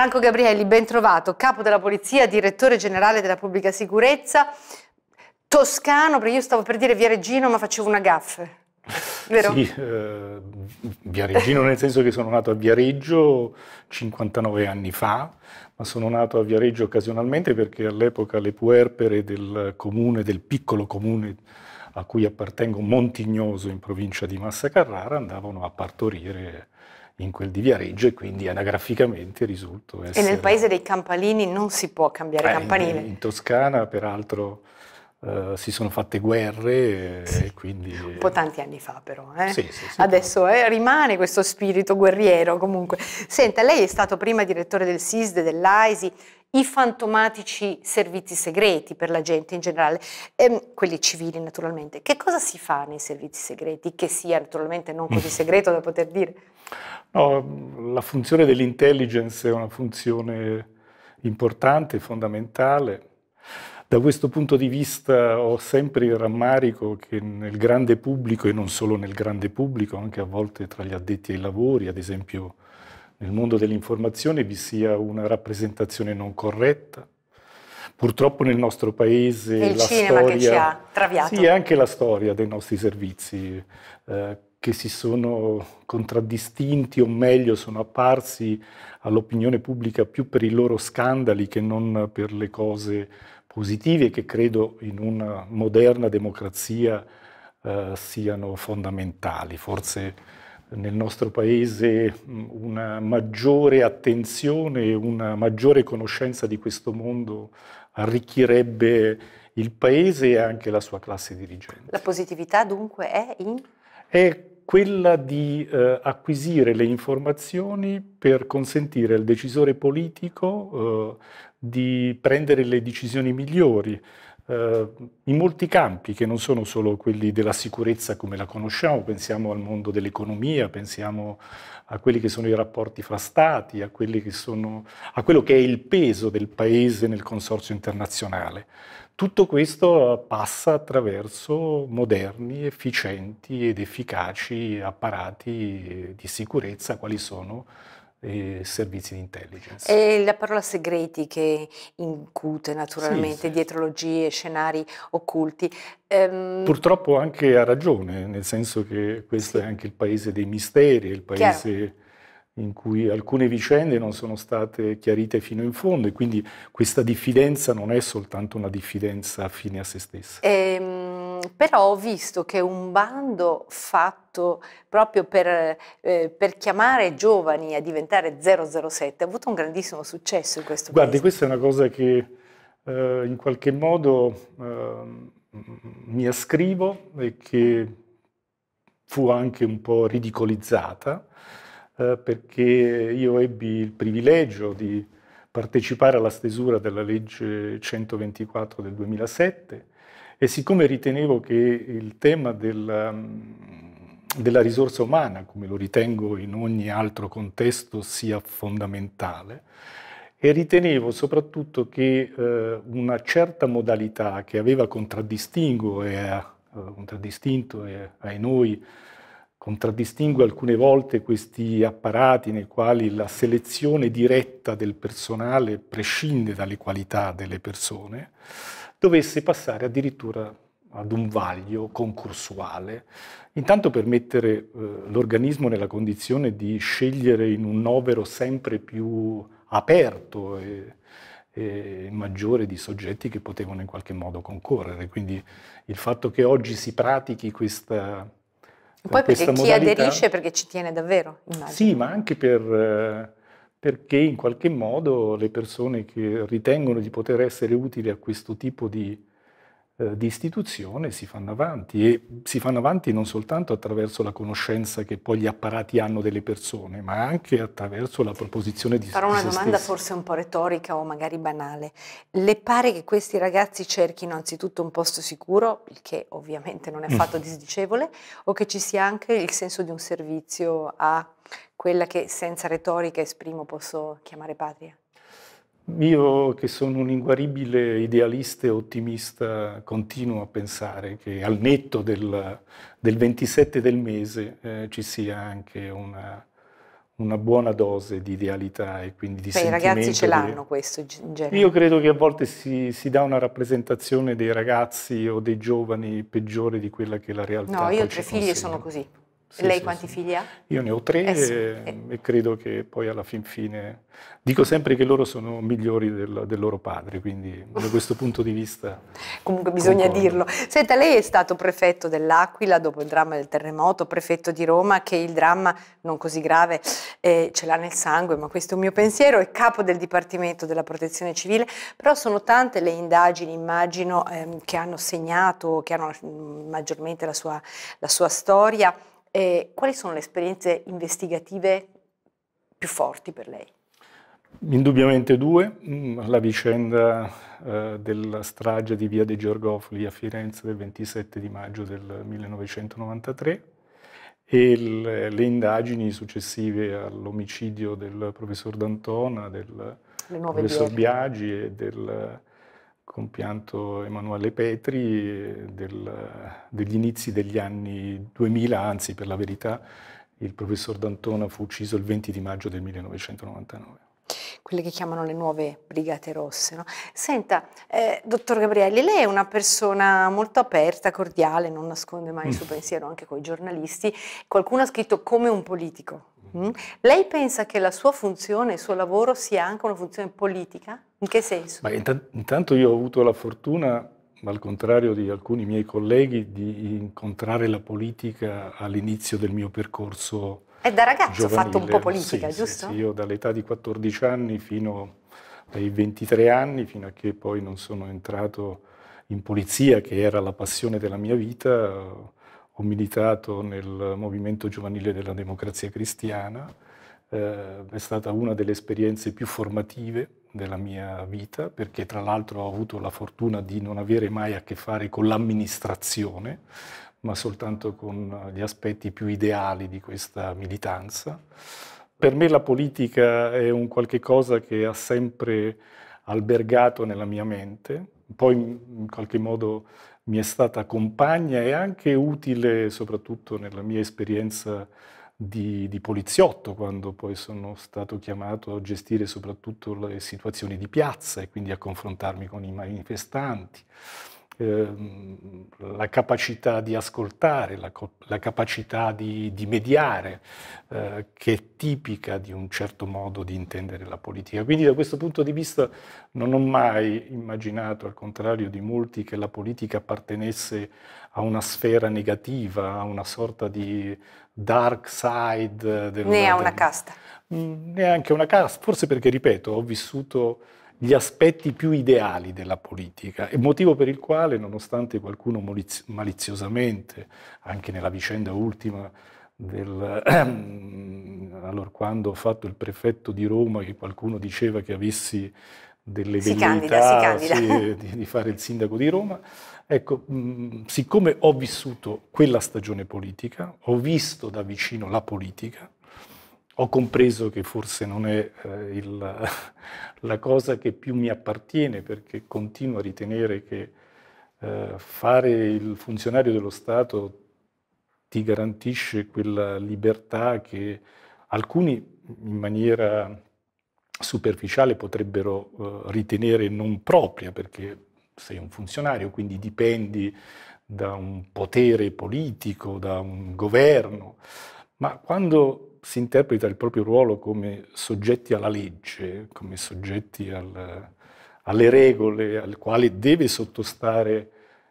Franco Gabrielli, ben trovato, capo della Polizia, direttore generale della Pubblica Sicurezza, toscano, perché io stavo per dire Viareggino ma facevo una gaffe. Vero? Sì, eh, Viareggino nel senso che sono nato a Viareggio 59 anni fa, ma sono nato a Viareggio occasionalmente perché all'epoca le puerpere del comune, del piccolo comune a cui appartengo, Montignoso in provincia di Massa Carrara, andavano a partorire in quel di Viareggio e quindi anagraficamente risulto essere... E nel paese dei campanini non si può cambiare eh, campanile. In, in Toscana, peraltro eh, si sono fatte guerre e quindi... Un po' tanti anni fa però, eh? sì, sì, adesso eh, rimane questo spirito guerriero comunque. Senta, lei è stato prima direttore del SISD, dell'AISI, i fantomatici servizi segreti per la gente in generale, ehm, quelli civili naturalmente. Che cosa si fa nei servizi segreti? Che sia naturalmente non così segreto da poter dire. No, la funzione dell'intelligence è una funzione importante, fondamentale, da questo punto di vista ho sempre il rammarico che nel grande pubblico, e non solo nel grande pubblico, anche a volte tra gli addetti ai lavori, ad esempio nel mondo dell'informazione, vi sia una rappresentazione non corretta purtroppo nel nostro paese il la storia, che ci ha traviato. Sì, anche la storia dei nostri servizi eh, che si sono contraddistinti o meglio sono apparsi all'opinione pubblica più per i loro scandali che non per le cose positivi che credo in una moderna democrazia eh, siano fondamentali. Forse nel nostro paese una maggiore attenzione e una maggiore conoscenza di questo mondo arricchirebbe il paese e anche la sua classe dirigente. La positività dunque è in? È quella di eh, acquisire le informazioni per consentire al decisore politico eh, di prendere le decisioni migliori eh, in molti campi che non sono solo quelli della sicurezza come la conosciamo, pensiamo al mondo dell'economia, pensiamo a quelli che sono i rapporti fra stati, a, che sono, a quello che è il peso del paese nel consorzio internazionale. Tutto questo passa attraverso moderni, efficienti ed efficaci apparati di sicurezza, quali sono eh, servizi di intelligence. E la parola segreti che incute naturalmente sì, sì. dietrologie, scenari occulti. Ehm... Purtroppo anche ha ragione, nel senso che questo sì. è anche il paese dei misteri, il paese Chiaro. in cui alcune vicende non sono state chiarite fino in fondo e quindi questa diffidenza non è soltanto una diffidenza fine a se stessa. Ehm Ehm, però ho visto che un bando fatto proprio per, eh, per, chiamare giovani a diventare 007 ha avuto un grandissimo successo in questo Guardi, Guardi, questa è una cosa che eh, in qualche modo eh, mi ascrivo e che fu anche un po' ridicolizzata eh, perché io ebbi il privilegio di partecipare alla stesura della legge 124 del 2007 e siccome ritenevo che il tema del, ehm, della risorsa umana, come lo ritengo in ogni altro contesto, sia fondamentale, e ritenevo soprattutto che eh, una certa modalità che aveva eh, contraddistinto e, eh, ai noi contraddistingue alcune volte questi apparati nei quali la selezione diretta del personale prescinde dalle qualità delle persone, dovesse passare addirittura ad un vaglio concorsuale, intanto per mettere eh, l'organismo nella condizione di scegliere in un novero sempre più aperto e, e, maggiore di soggetti che potevano in qualche modo concorrere. Quindi il fatto che oggi si pratichi questa... E poi perché modalità, chi aderisce perché ci tiene davvero, immagino. Sì, ma anche per... Eh, perché in qualche modo le persone che ritengono di poter essere utili a questo tipo di eh, di istituzione si fanno avanti e si fanno avanti non soltanto attraverso la conoscenza che poi gli apparati hanno delle persone, ma anche attraverso la proposizione di Farò di una domanda stessi. forse un po' retorica o magari banale. Le pare che questi ragazzi cerchino anzitutto un posto sicuro, il che ovviamente non è mm. affatto disdicevole, o che ci sia anche il senso di un servizio a quella che senza retorica esprimo posso chiamare patria? Io che sono un inguaribile idealista e ottimista continuo a pensare che al netto del, del 27 del mese eh, ci sia anche una, una, buona dose di idealità e quindi di Beh, sentimento. I ragazzi ce l'hanno questo in genere. Io credo che a volte si, si, dà una rappresentazione dei ragazzi o dei giovani peggiore di quella che la realtà è. No, io ho tre figli e sono così. Sì, lei sì, quanti sì. figli ha? Io ne ho tre eh, e, eh. e, credo che poi alla fin fine... Dico sempre che loro sono migliori del, del loro padre, quindi da questo punto di vista... Comunque bisogna concordo. dirlo. Senta, lei è stato prefetto dell'Aquila dopo il dramma del terremoto, prefetto di Roma, che il dramma, non così grave, eh, ce l'ha nel sangue, ma questo è un mio pensiero, è capo del Dipartimento della Protezione Civile, però sono tante le indagini, immagino, ehm, che hanno segnato, che hanno mm, maggiormente la sua, la sua storia. Eh, quali sono le esperienze investigative più forti per lei? Indubbiamente due, mm, la vicenda eh, della strage di Via dei Giorgofoli a Firenze del 27 di maggio del 1993 e le, le indagini successive all'omicidio del professor D'Antona, del professor Biagi e del compianto Emanuele Petri eh, del, degli inizi degli anni 2000, anzi per la verità il professor D'Antona fu ucciso il 20 di maggio del 1999 quelle che chiamano le nuove brigate rosse. No? Senta, eh, dottor Gabrielli, lei è una persona molto aperta, cordiale, non nasconde mai il suo mm. pensiero anche con i giornalisti. Qualcuno ha scritto come un politico. Mm? Lei pensa che la sua funzione, il suo lavoro sia anche una funzione politica? In che senso? Int- intanto io ho avuto la fortuna, al contrario di alcuni miei colleghi, di incontrare la politica all'inizio del mio percorso. E da ragazzo ho fatto un po' politica, sì, giusto? Sì, sì, io dall'età di 14 anni fino ai 23 anni, fino a che poi non sono entrato in polizia, che era la passione della mia vita, ho militato nel movimento giovanile della democrazia cristiana, eh, è stata una delle esperienze più formative della mia vita, perché tra l'altro ho avuto la fortuna di non avere mai a che fare con l'amministrazione, ma soltanto con eh, gli aspetti più ideali di questa militanza. Per me la politica è un qualche cosa che ha sempre albergato nella mia mente, poi mm, in qualche modo mi è stata compagna e anche utile soprattutto nella mia esperienza di, di, poliziotto quando poi sono stato chiamato a gestire soprattutto le situazioni di piazza e quindi a confrontarmi con i manifestanti. Ehm, la capacità di ascoltare, la, la capacità di, di mediare, eh, che è tipica di un certo modo di intendere la politica. Quindi da questo punto di vista non ho mai immaginato, al contrario di molti, che la politica appartenesse a una sfera negativa, a una sorta di dark side. Del, né a una del, casta. Mh, mm, neanche una casta, forse perché, ripeto, ho vissuto gli aspetti più ideali della politica, e motivo per il quale, nonostante qualcuno maliziosamente, anche nella vicenda ultima del, ehm, allora quando ho fatto il prefetto di Roma, che qualcuno diceva che avessi delle si candida, si di, fare il sindaco di Roma. Ecco, mh, mm, siccome ho vissuto quella stagione politica, ho visto da vicino la politica, ho compreso che forse non è eh, il, la cosa che più mi appartiene perché continuo a ritenere che eh, fare il funzionario dello Stato ti garantisce quella libertà che alcuni in maniera superficiale potrebbero eh, ritenere non propria perché sei un funzionario, quindi dipendi da un potere politico, da un governo, ma quando si interpreta il proprio ruolo come soggetti alla legge, come soggetti al, alle regole al quale deve sottostare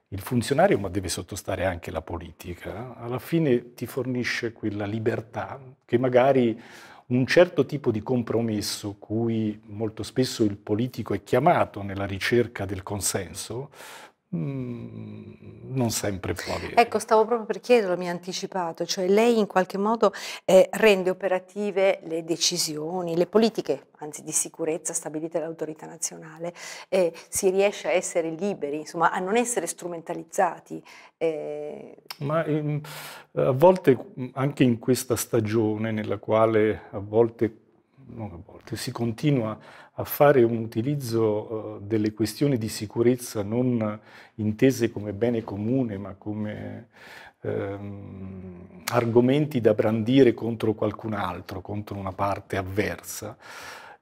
il funzionario, ma deve sottostare anche la politica, alla fine ti fornisce quella libertà che magari un certo tipo di compromesso cui molto spesso il politico è chiamato nella ricerca del consenso, mh, mm, non sempre può avere. Ecco, stavo proprio per chiederlo, mi ha anticipato, cioè lei in qualche modo eh, rende operative le decisioni, le politiche, anzi di sicurezza stabilite dall'autorità nazionale, eh, si riesce a essere liberi, insomma, a non essere strumentalizzati. Eh. Ma ehm, a volte anche in questa stagione nella quale a volte non a volte, si continua a fare un utilizzo eh, delle questioni di sicurezza non intese come bene comune, ma come ehm, argomenti da brandire contro qualcun altro, contro una parte avversa.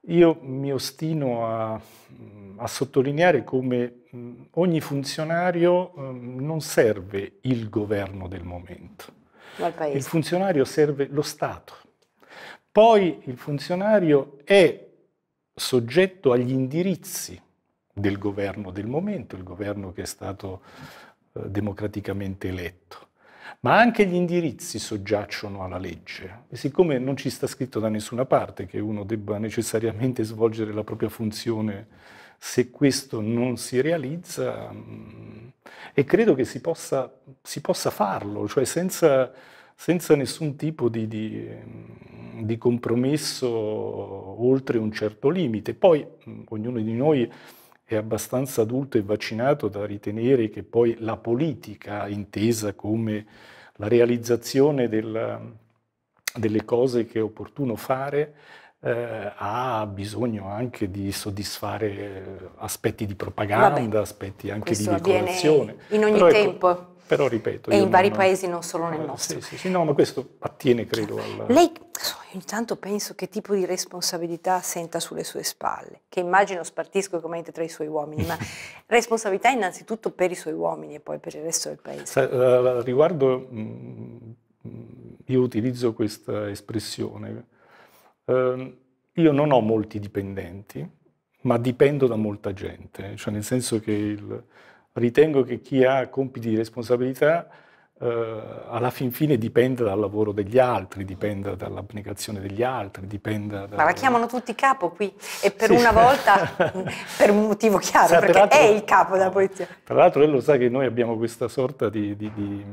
Io mi ostino a, a sottolineare come mm, ogni funzionario ehm, non serve il governo del momento. Il funzionario serve lo Stato poi il funzionario è soggetto agli indirizzi del governo del momento, il governo che è stato eh, democraticamente eletto. Ma anche gli indirizzi soggiacciono alla legge e siccome non ci sta scritto da nessuna parte che uno debba necessariamente svolgere la propria funzione se questo non si realizza, mh, mm, e credo che si possa, si possa farlo, cioè senza senza nessun tipo di, di, mm, di compromesso oltre un certo limite. Poi mm, ognuno di noi è abbastanza adulto e vaccinato da ritenere che poi la politica, intesa come la realizzazione della, delle cose che è opportuno fare, eh, ha bisogno anche di soddisfare eh, aspetti di propaganda, Vabbè, aspetti anche di decorazione. In ogni Però ecco, tempo. Ecco, però ripeto. E in vari non... paesi, non solo nel eh, nostro. Sì, sì, sì, no, ma questo attiene, credo, cioè, alla... Lei, ogni penso che tipo di responsabilità senta sulle sue spalle, che immagino spartisco come tra i suoi uomini, ma responsabilità innanzitutto per i suoi uomini e poi per il resto del paese. A eh, riguardo, mm, mm, io utilizzo questa espressione. Ehm, io non ho molti dipendenti, ma dipendo da molta gente, cioè nel senso che il ritengo che chi ha compiti di responsabilità eh, alla fin fine dipenda dal lavoro degli altri, dipenda dall'applicazione degli altri, dipenda da... Ma la chiamano tutti capo qui e per sì. una volta, per un motivo chiaro, sa, perché è il capo della polizia. Tra l'altro lei lo sa che noi abbiamo questa sorta di, di, di,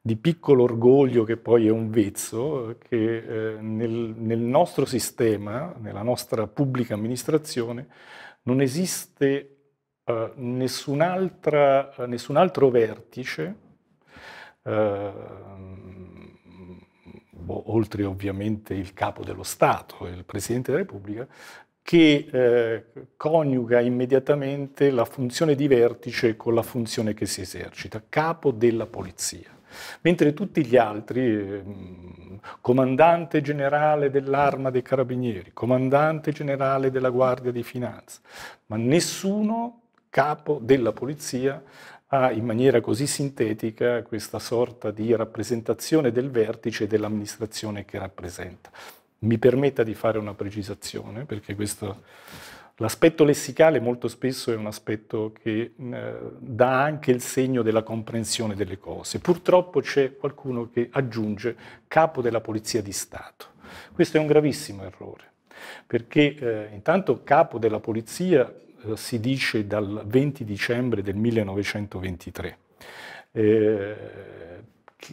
di piccolo orgoglio che poi è un vezzo, che eh, nel, nel nostro sistema, nella nostra pubblica amministrazione, non esiste eh, nessun, eh, nessun, altro vertice, eh, oltre ovviamente il capo dello Stato, il Presidente della Repubblica, che eh, coniuga immediatamente la funzione di vertice con la funzione che si esercita, capo della polizia. Mentre tutti gli altri, eh, comandante generale dell'arma dei carabinieri, comandante generale della guardia di finanza, ma nessuno capo della polizia ha in maniera così sintetica questa sorta di rappresentazione del vertice dell'amministrazione che rappresenta. Mi permetta di fare una precisazione, perché questo, l'aspetto lessicale molto spesso è un aspetto che eh, dà anche il segno della comprensione delle cose. Purtroppo c'è qualcuno che aggiunge capo della Polizia di Stato. Questo è un gravissimo errore perché eh, intanto capo della polizia eh, si dice dal 20 dicembre del 1923 eh,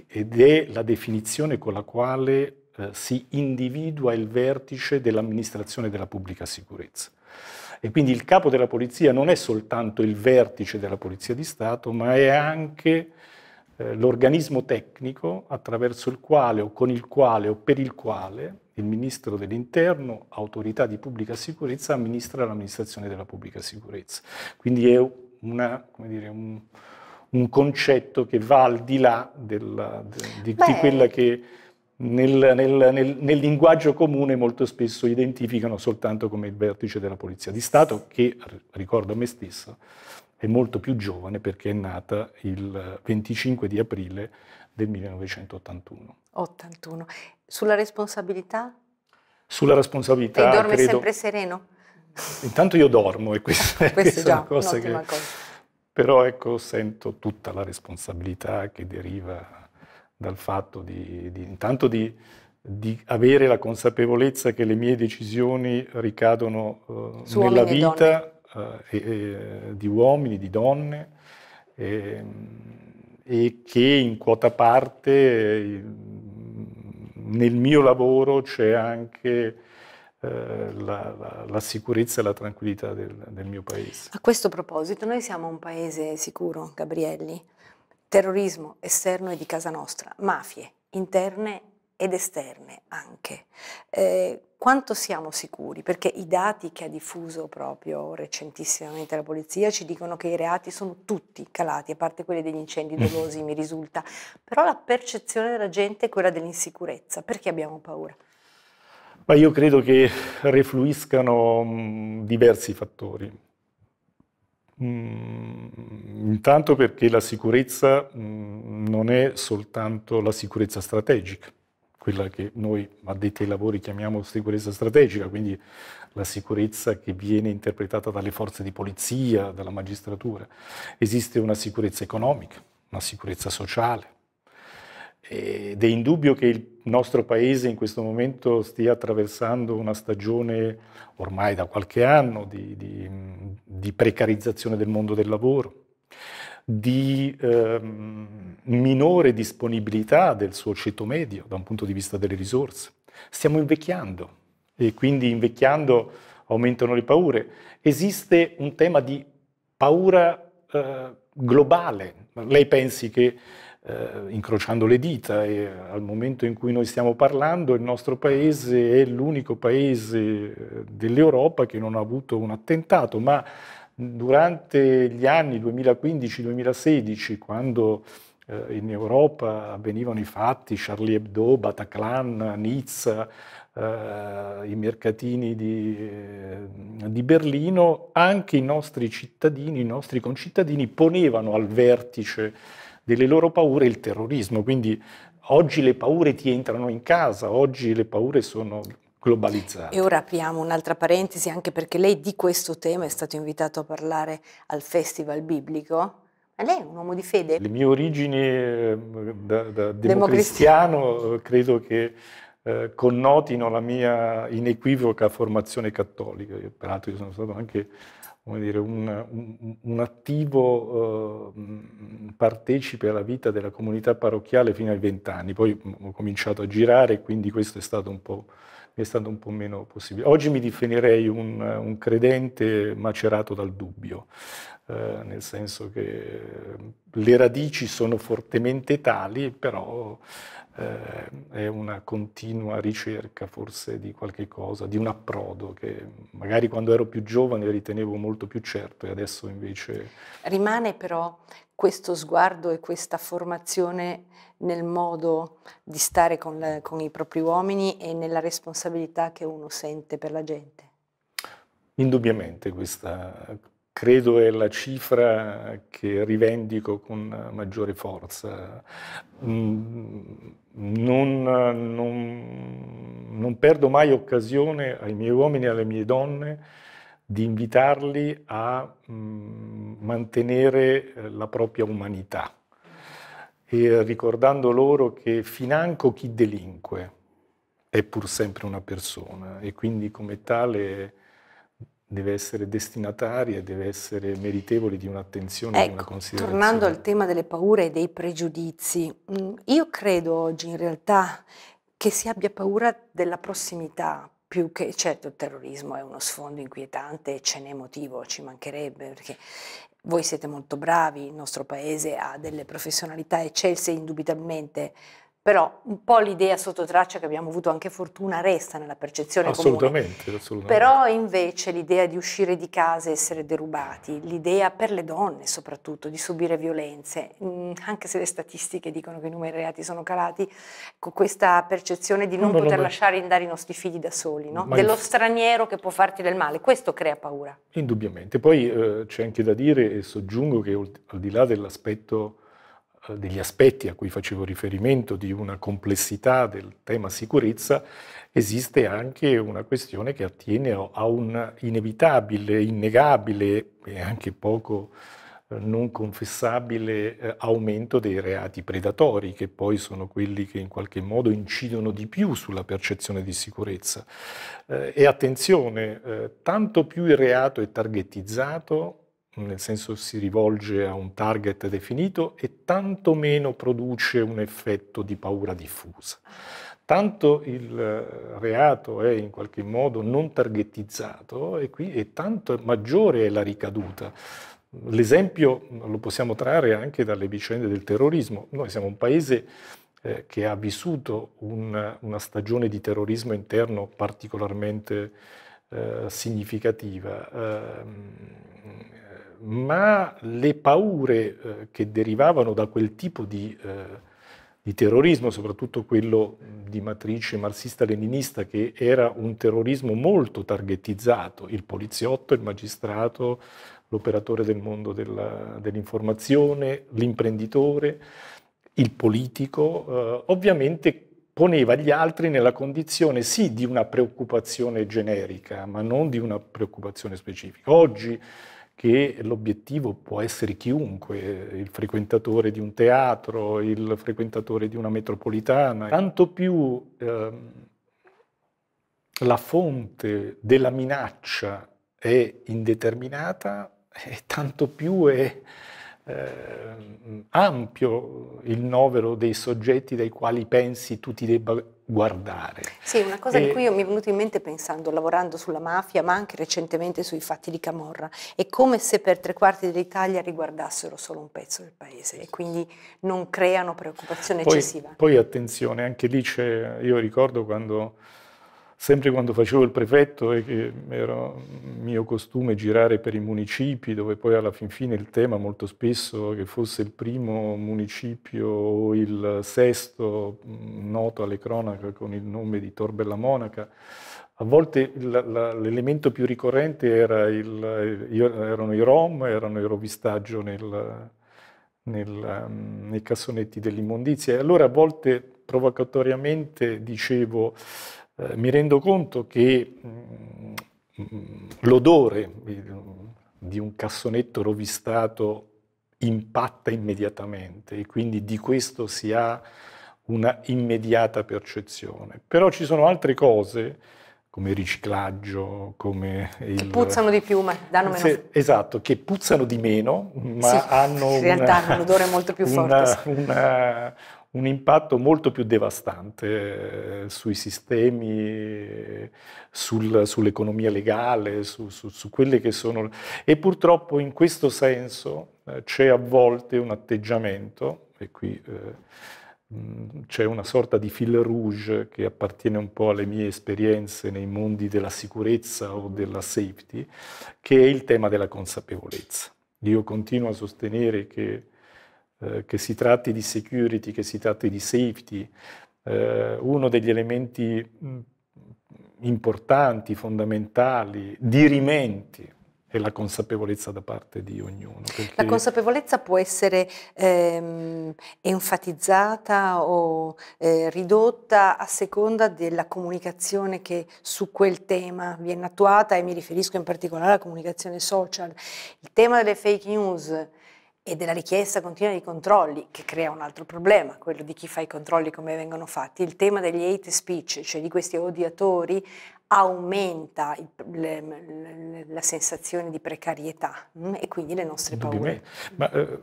ed è la definizione con la quale eh, si individua il vertice dell'amministrazione della pubblica sicurezza. E quindi il capo della polizia non è soltanto il vertice della Polizia di Stato, ma è anche eh, l'organismo tecnico attraverso il quale o con il quale o per il quale il ministro dell'interno, autorità di pubblica sicurezza, amministra l'amministrazione della pubblica sicurezza. Quindi è una, dire, un, un, concetto che va al di là della, di, di quella che nel, nel, nel, nel, linguaggio comune molto spesso identificano soltanto come il vertice della Polizia di Stato, che ricordo me stesso è molto più giovane perché è nata il 25 di aprile del 1981. 81. Sulla responsabilità? Sulla responsabilità. E dorme credo... sempre sereno? Intanto io dormo e questa, questa è già una cosa che... Cosa. Però ecco, sento tutta la responsabilità che deriva dal fatto di, di intanto di, di, avere la consapevolezza che le mie decisioni ricadono eh, nella vita eh, eh, di uomini, di donne ehm, e che in quota parte eh, nel mio lavoro c'è anche eh, la, la, la, sicurezza e la tranquillità del, del mio paese. A questo proposito, noi siamo un paese sicuro, Gabrielli. Terrorismo esterno è di casa nostra, mafie interne ed esterne anche. Eh, quanto siamo sicuri? Perché i dati che ha diffuso proprio recentissimamente la polizia ci dicono che i reati sono tutti calati, a parte quelli degli incendi mm. dolosi, mi risulta. Però la percezione della gente è quella dell'insicurezza. Perché abbiamo paura? Ma io credo che refluiscano mm, diversi fattori. Mm, intanto perché la sicurezza non è soltanto la sicurezza strategica quella che noi addetti ai lavori chiamiamo sicurezza strategica, quindi la sicurezza che viene interpretata dalle forze di polizia, dalla magistratura. Esiste una sicurezza economica, una sicurezza sociale. Ed è indubbio che il nostro paese in questo momento stia attraversando una stagione ormai da qualche anno di, di, di precarizzazione del mondo del lavoro di ehm, minore disponibilità del suo ceto medio da un punto di vista delle risorse. Stiamo invecchiando e quindi invecchiando aumentano le paure. Esiste un tema di paura eh, globale. Lei pensi che eh, incrociando le dita e eh, al momento in cui noi stiamo parlando il nostro paese è l'unico paese eh, dell'Europa che non ha avuto un attentato, ma Durante gli anni 2015-2016, quando eh, in Europa avvenivano i fatti, Charlie Hebdo, Bataclan, Nizza, eh, i mercatini di, eh, di Berlino, anche i nostri cittadini, i nostri concittadini ponevano al vertice delle loro paure il terrorismo. Quindi oggi le paure ti entrano in casa, oggi le paure sono globalizzata. E ora apriamo un'altra parentesi anche perché lei di questo tema è stato invitato a parlare al Festival Biblico. Ma lei è un uomo di fede? Le mie origini ehm, da, da democristiano credo che eh, connotino la mia inequivoca formazione cattolica. Io, peraltro io sono stato anche dire, un, un, un, attivo eh, partecipe alla vita della comunità parrocchiale fino ai vent'anni. Poi mm, ho cominciato a girare, quindi questo è stato un po' è stato un po' meno possibile. Oggi mi definirei un, un credente macerato dal dubbio, eh, nel senso che eh, le radici sono fortemente tali, però eh, è una continua ricerca forse di qualche cosa, di un approdo che magari quando ero più giovane ritenevo molto più certo e adesso invece... Rimane però questo sguardo e questa formazione nel modo di stare con, la, con i propri uomini e nella responsabilità che uno sente per la gente. Indubbiamente questa credo è la cifra che rivendico con maggiore forza. Mm, non, non, non, perdo mai occasione ai miei uomini e alle mie donne di invitarli a mm, mantenere eh, la propria umanità e ricordando loro che financo chi delinque è pur sempre una persona e quindi come tale deve essere destinataria, e deve essere meritevole di un'attenzione ecco, di una ecco, considerazione. Tornando al tema delle paure e dei pregiudizi, mm, io credo oggi in realtà che si abbia paura della prossimità, più che certo il terrorismo è uno sfondo inquietante e ce n'è motivo, ci mancherebbe perché voi siete molto bravi, il nostro paese ha delle professionalità eccelse indubbiamente, però un po' l'idea sottotraccia che abbiamo avuto anche fortuna resta nella percezione assolutamente, comune. Assolutamente. Però invece l'idea di uscire di casa e essere derubati, l'idea per le donne soprattutto di subire violenze, mm, anche se le statistiche dicono che i numeri reati sono calati, con ecco, questa percezione di non, non poter lasciare andare i nostri figli da soli, no? dello straniero che può farti del male, questo crea paura. Indubbiamente. Poi eh, c'è anche da dire e soggiungo che al di là dell'aspetto eh, degli aspetti a cui facevo riferimento di una complessità del tema sicurezza, esiste anche una questione che attiene a un inevitabile, innegabile e anche poco eh, non confessabile eh, aumento dei reati predatori, che poi sono quelli che in qualche modo incidono di più sulla percezione di sicurezza. e attenzione, tanto più il reato è targettizzato, nel senso si rivolge a un target definito e tantomeno produce un effetto di paura diffusa. Tanto il eh, reato è in qualche modo non targetizzato e, qui, e tanto maggiore è la ricaduta. L'esempio lo possiamo trarre anche dalle vicende del terrorismo. Noi siamo un paese eh, che ha vissuto un, una stagione di terrorismo interno particolarmente eh, significativa. Eh, ma le paure eh, che derivavano da quel tipo di, eh, di terrorismo, soprattutto quello di matrice marxista-leninista, che era un terrorismo molto targetizzato, il poliziotto, il magistrato, l'operatore del mondo della, dell'informazione, l'imprenditore, il politico, eh, ovviamente poneva gli altri nella condizione sì di una preoccupazione generica, ma non di una preoccupazione specifica. Oggi che l'obiettivo può essere chiunque, il frequentatore di un teatro, il frequentatore di una metropolitana, tanto più ehm, la fonte della minaccia è indeterminata e tanto più è eh, ampio il novero dei soggetti dai quali pensi tu ti debba guardare. Sì, una cosa e... di cui mi è venuto in mente pensando, lavorando sulla mafia, ma anche recentemente sui fatti di Camorra, è come se per tre quarti dell'Italia riguardassero solo un pezzo del paese e quindi non creano preoccupazione poi, eccessiva. Poi attenzione, anche lì c'è, io ricordo quando sempre quando facevo il prefetto e che era mio costume girare per i municipi, dove poi alla fin fine il tema molto spesso che fosse il primo municipio o il sesto noto alle cronache con il nome di Torbella Monaca, a volte l'elemento più ricorrente era il, erano i rom, erano il rovistaggio nel, nel, um, nei cassonetti dell'immondizia. E allora a volte provocatoriamente dicevo eh, mi rendo conto che mm, l'odore eh, di un cassonetto rovistato impatta immediatamente e quindi di questo si ha una immediata percezione. Però ci sono altre cose come il riciclaggio, come che il... puzzano di più, ma danno meno. Se, esatto, che puzzano di meno, ma sì, hanno in realtà una, hanno un odore molto più forte. Una, una, un impatto molto più devastante eh, sui sistemi, sul, sull'economia legale, su, su, su, quelle che sono... E purtroppo in questo senso eh, c'è a volte un atteggiamento, e qui eh, c'è una sorta di fil rouge che appartiene un po' alle mie esperienze nei mondi della sicurezza o della safety, che è il tema della consapevolezza. Io continuo a sostenere che eh, che si tratti di security, che si tratti di safety, eh, uno degli elementi mm, importanti, fondamentali, dirimenti è la consapevolezza da parte di ognuno. La consapevolezza può essere ehm, enfatizzata o eh, ridotta a seconda della comunicazione che su quel tema viene attuata e mi riferisco in particolare alla comunicazione social. Il tema delle fake news e della richiesta continua di controlli, che crea un altro problema, quello di chi fa i controlli come vengono fatti. Il tema degli hate speech, cioè di questi odiatori, aumenta il, le, le, la sensazione di precarietà mh? Mm, e quindi le nostre paure. Ma eh,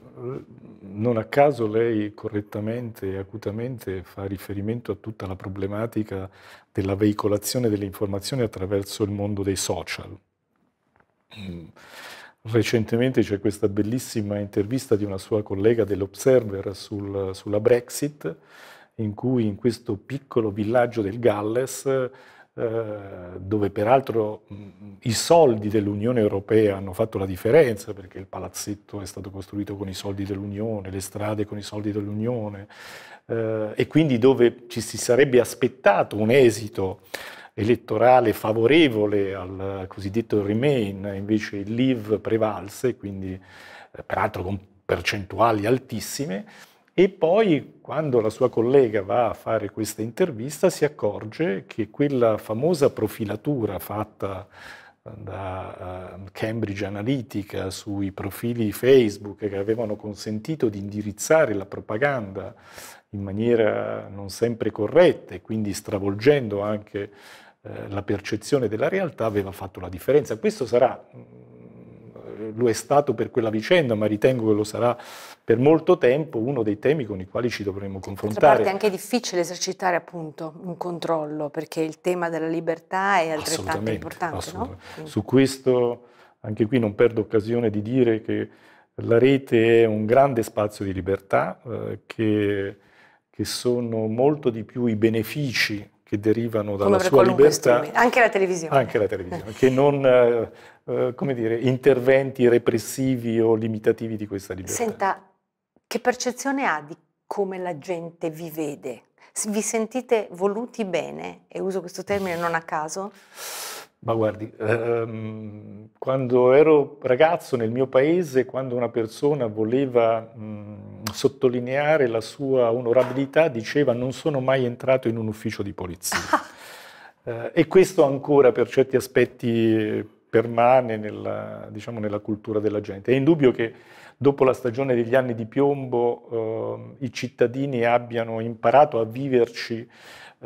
non a caso lei correttamente e acutamente fa riferimento a tutta la problematica della veicolazione delle informazioni attraverso il mondo dei social. Mm Recentemente c'è questa bellissima intervista di una sua collega dell'Observer sul, sulla Brexit, in cui in questo piccolo villaggio del Galles, eh, dove peraltro mh, mm, i soldi dell'Unione Europea hanno fatto la differenza, perché il palazzetto è stato costruito con i soldi dell'Unione, le strade con i soldi dell'Unione, eh, e quindi dove ci si sarebbe aspettato un esito elettorale favorevole al cosiddetto Remain, invece il Leave prevalse, quindi eh, peraltro con percentuali altissime, e poi quando la sua collega va a fare questa intervista si accorge che quella famosa profilatura fatta eh, da eh, Cambridge Analytica sui profili Facebook che avevano consentito di indirizzare la propaganda in maniera non sempre corretta e quindi stravolgendo anche eh, la percezione della realtà aveva fatto la differenza. Questo sarà, mm, lo è stato per quella vicenda, ma ritengo che lo sarà per molto tempo uno dei temi con i quali ci dovremo confrontare. D'altra parte è anche difficile esercitare appunto un controllo, perché il tema della libertà è altrettanto importante. No? Su questo anche qui non perdo occasione di dire che la rete è un grande spazio di libertà, eh, che, che, sono molto di più i benefici che derivano dalla sua libertà. Anche la televisione. Anche la televisione, che non, eh, eh, come dire, interventi repressivi o limitativi di questa libertà. Senta, che percezione ha di come la gente vi vede? Vi sentite voluti bene? E uso questo termine non a caso. Ma guardi, ehm, quando ero ragazzo nel mio paese, quando una persona voleva mh, sottolineare la sua onorabilità, diceva non sono mai entrato in un ufficio di polizia. eh, e questo ancora per certi aspetti permane nella, diciamo, nella, cultura della gente. È indubbio che dopo la stagione degli anni di piombo eh, i cittadini abbiano imparato a viverci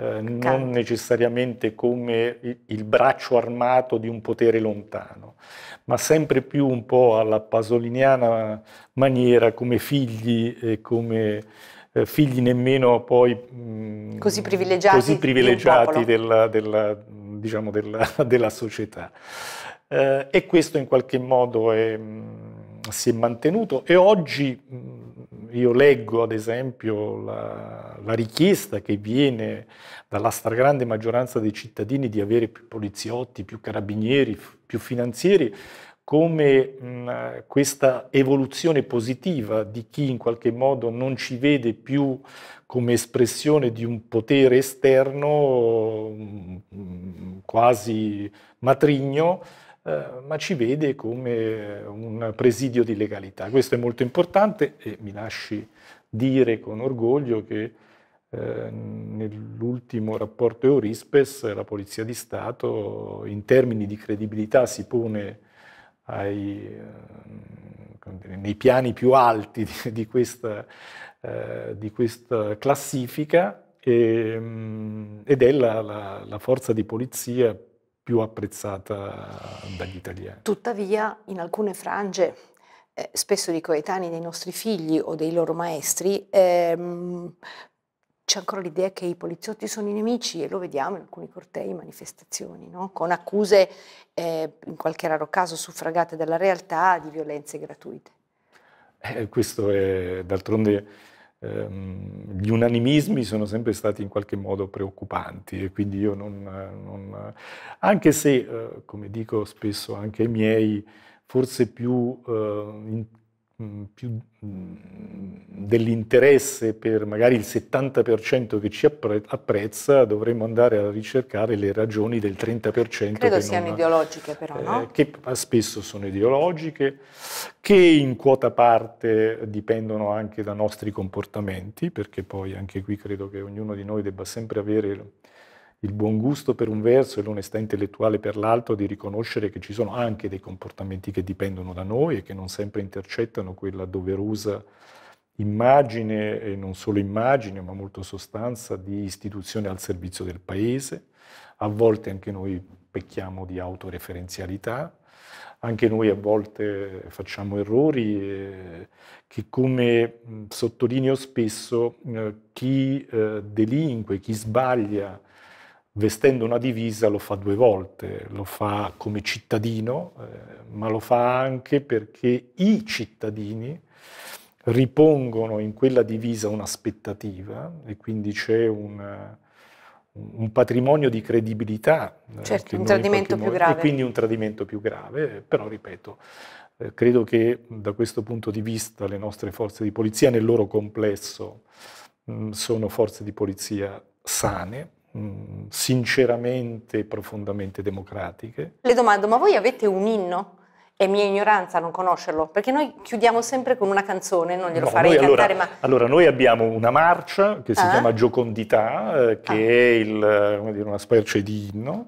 eh, non necessariamente come il braccio armato di un potere lontano, ma sempre più un po' alla pasoliniana maniera come figli e come eh, figli nemmeno poi mh, mm, così privilegiati, così privilegiati della, della, diciamo della, della, società. Eh, e questo in qualche modo è, mh, mm, si è mantenuto e oggi mm, io leggo ad esempio la, la, richiesta che viene dalla stragrande maggioranza dei cittadini di avere più poliziotti, più carabinieri, più finanzieri, come mh, questa evoluzione positiva di chi in qualche modo non ci vede più come espressione di un potere esterno mh, quasi matrigno, eh, ma ci vede come un presidio di legalità. Questo è molto importante e mi lasci dire con orgoglio che eh, nell'ultimo rapporto Eurispes la Polizia di Stato in termini di credibilità si pone ai, eh, nei piani più alti di, di, questa, eh, di questa classifica e, ehm, ed è la, la, la forza di polizia più apprezzata dagli italiani. Tuttavia, in alcune frange, eh, spesso di coetanei dei nostri figli o dei loro maestri, ehm, c'è ancora l'idea che i poliziotti sono i nemici e lo vediamo in alcuni cortei, manifestazioni, no? con accuse, eh, in qualche raro caso suffragate dalla realtà, di violenze gratuite. Eh, questo è d'altronde ehm, gli unanimismi sono sempre stati in qualche modo preoccupanti e quindi io non... non anche se, eh, come dico spesso anche ai miei, forse più eh, Mm, più mm, dell'interesse per magari il 70% che ci apprezza, dovremmo andare a ricercare le ragioni del 30%. Credo che siano ideologiche però, eh, no? Che spesso sono ideologiche, che in quota parte dipendono anche da nostri comportamenti, perché poi anche qui credo che ognuno di noi debba sempre avere il buon gusto per un verso e l'onestà intellettuale per l'altro di riconoscere che ci sono anche dei comportamenti che dipendono da noi e che non sempre intercettano quella doverosa immagine, e non solo immagine, ma molto sostanza di istituzione al servizio del paese. A volte anche noi pecchiamo di autoreferenzialità, anche noi a volte facciamo errori eh, che come sottolineo spesso eh, chi eh, delinque, chi sbaglia vestendo una divisa lo fa due volte, lo fa come cittadino, eh, ma lo fa anche perché i cittadini ripongono in quella divisa un'aspettativa e quindi c'è un, un patrimonio di credibilità. Eh, certo, un tradimento più grave. E quindi un tradimento più grave, però ripeto, eh, credo che da questo punto di vista le nostre forze di polizia nel loro complesso mh, mm, sono forze di polizia sane, Mm, sinceramente e profondamente democratiche. Le domando, ma voi avete un inno? È mia ignoranza non conoscerlo, perché noi chiudiamo sempre con una canzone, non glielo no, farei cantare, allora, ma... Allora, noi abbiamo una marcia che si ah. chiama Giocondità, eh, che ah. è il, dire, una specie di inno.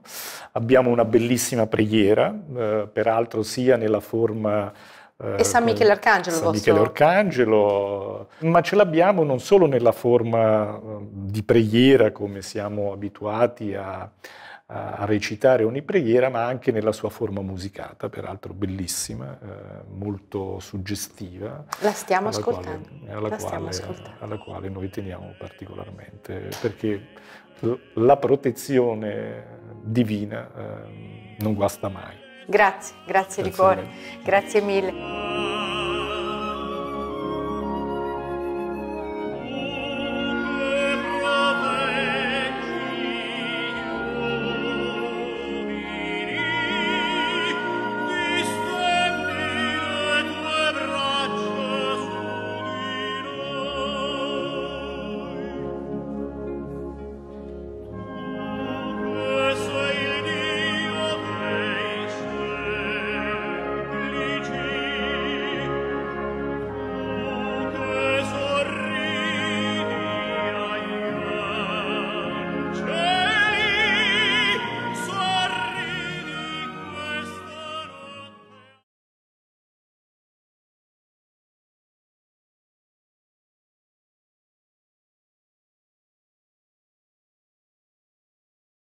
Abbiamo una bellissima preghiera, eh, peraltro sia nella forma eh, e San Michele Arcangelo. San Michele Arcangelo, ma ce l'abbiamo non solo nella forma ehm, di preghiera come siamo abituati a, a recitare ogni preghiera, ma anche nella sua forma musicata, peraltro bellissima, eh, molto suggestiva. La stiamo alla ascoltando. Quale, alla, la quale, stiamo ascoltando. alla quale noi teniamo particolarmente, perché la protezione divina eh, non guasta mai. Grazie, grazie, grazie di cuore, grazie mille.